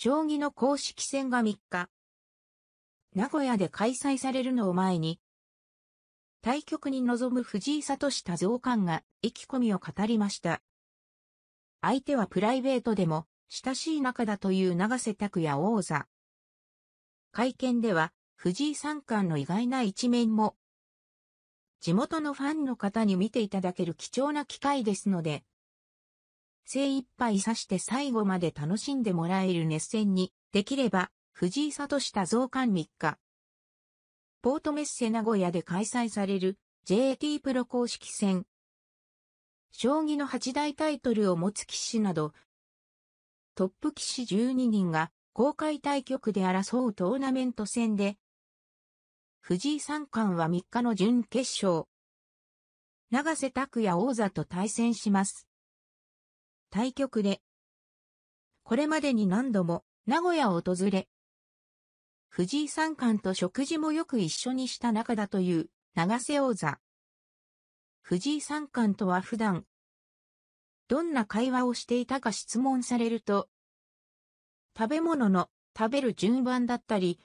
将棋の公式戦が3日、名古屋で開催されるのを前に、対局に臨む藤井聡太蔵冠が意気込みを語りました。相手はプライベートでも親しい仲だという永瀬拓也王座。会見では藤井三冠の意外な一面も、地元のファンの方に見ていただける貴重な機会ですので、精一杯刺して最後まで楽しんでもらえる熱戦に、できれば、藤井聡太増刊3日。ポートメッセ名古屋で開催される JT プロ公式戦。将棋の8大タイトルを持つ棋士など、トップ棋士12人が公開対局で争うトーナメント戦で、藤井三冠は3日の準決勝。長瀬拓也王座と対戦します。対局で。これまでに何度も名古屋を訪れ、藤井三冠と食事もよく一緒にした仲だという永瀬王座。藤井三冠とは普段、どんな会話をしていたか質問されると、食べ物の食べる順番だったり、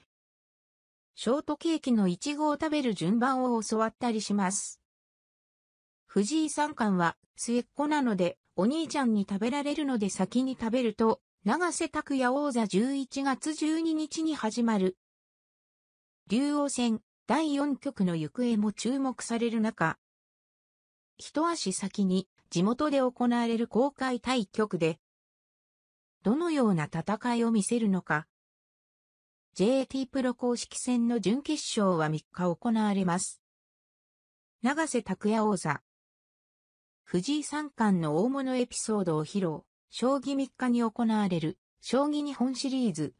ショートケーキのイチゴを食べる順番を教わったりします。藤井三冠は末っ子なので、お兄ちゃんに食べられるので先に食べると、長瀬拓也王座11月12日に始まる。竜王戦第4局の行方も注目される中、一足先に地元で行われる公開対局で、どのような戦いを見せるのか、JT プロ公式戦の準決勝は3日行われます。長瀬拓也王座藤井三冠の大物エピソードを披露、将棋3日に行われる、将棋日本シリーズ。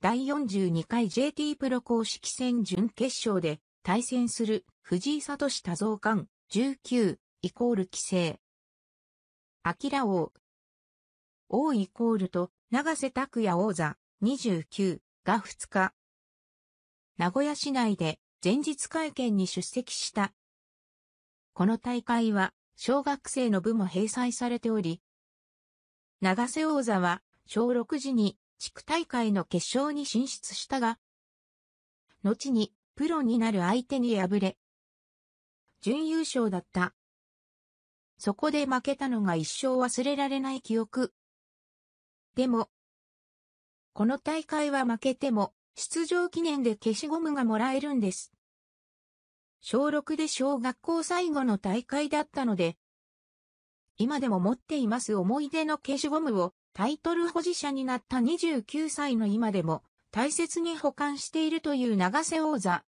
第42回 JT プロ公式戦準決勝で対戦する藤井聡多蔵冠19イコール規制。明王。王イコールと長瀬拓也王座29が2日。名古屋市内で前日会見に出席した。この大会は小学生の部も閉鎖されており、長瀬王座は小6時に地区大会の決勝に進出したが、後にプロになる相手に敗れ、準優勝だった。そこで負けたのが一生忘れられない記憶。でも、この大会は負けても、出場記念で消しゴムがもらえるんです。小6で小学校最後の大会だったので、今でも持っています思い出の消しゴムをタイトル保持者になった29歳の今でも大切に保管しているという長瀬王座。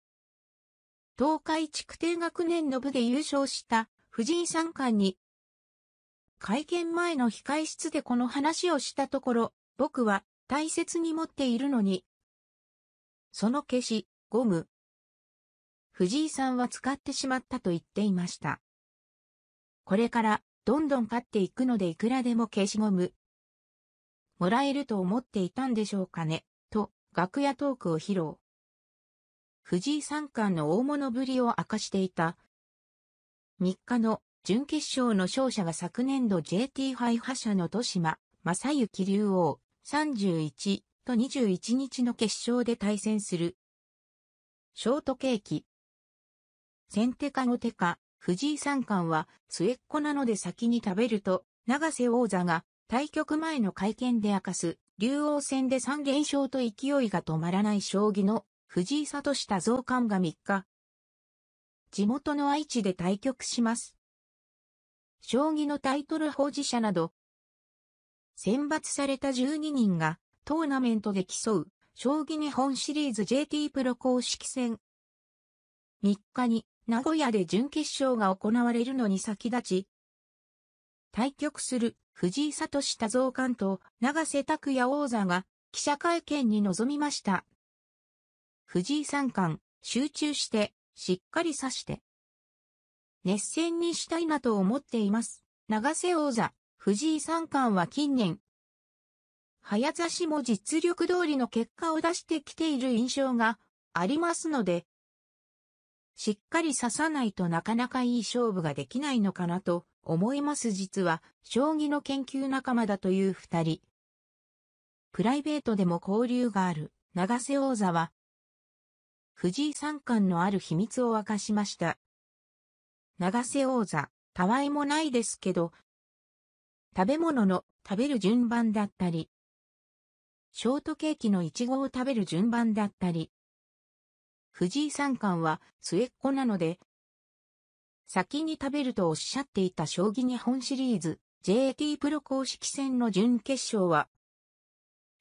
東海地区低学年の部で優勝した藤井三冠に、会見前の控室でこの話をしたところ、僕は大切に持っているのに、その消し、ゴム、藤井さんは使ってしまったと言っていました。これからどんどん勝っていくのでいくらでも消しゴム。もらえると思っていたんでしょうかね、と楽屋トークを披露。藤井三冠の大物ぶりを明かしていた。3日の準決勝の勝者が昨年度 JT 杯覇者の豊島、正幸竜王、31と21日の決勝で対戦する。ショートケーキ、先手か後手か、藤井三冠は末っ子なので先に食べると、長瀬王座が対局前の会見で明かす、竜王戦で3連勝と勢いが止まらない将棋の藤井聡下増冠が3日、地元の愛知で対局します。将棋のタイトル保持者など、選抜された12人がトーナメントで競う、将棋日本シリーズ JT プロ公式戦。3日に名古屋で準決勝が行われるのに先立ち、対局する藤井聡太蔵官と長瀬拓也王座が記者会見に臨みました。藤井三冠、集中して、しっかり指して。熱戦にしたいなと思っています。長瀬王座、藤井三冠は近年、早指しも実力通りの結果を出してきている印象がありますので、しっかり刺さないとなかなかいい勝負ができないのかなと思います実は、将棋の研究仲間だという二人。プライベートでも交流がある、長瀬王座は、藤井三冠のある秘密を明かしました。長瀬王座、たわいもないですけど、食べ物の食べる順番だったり、ショートケーキのイチゴを食べる順番だったり、藤井三冠は末っ子なので、先に食べるとおっしゃっていた将棋日本シリーズ JT プロ公式戦の準決勝は、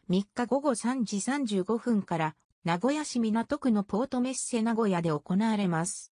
3日午後3時35分から名古屋市港区のポートメッセ名古屋で行われます。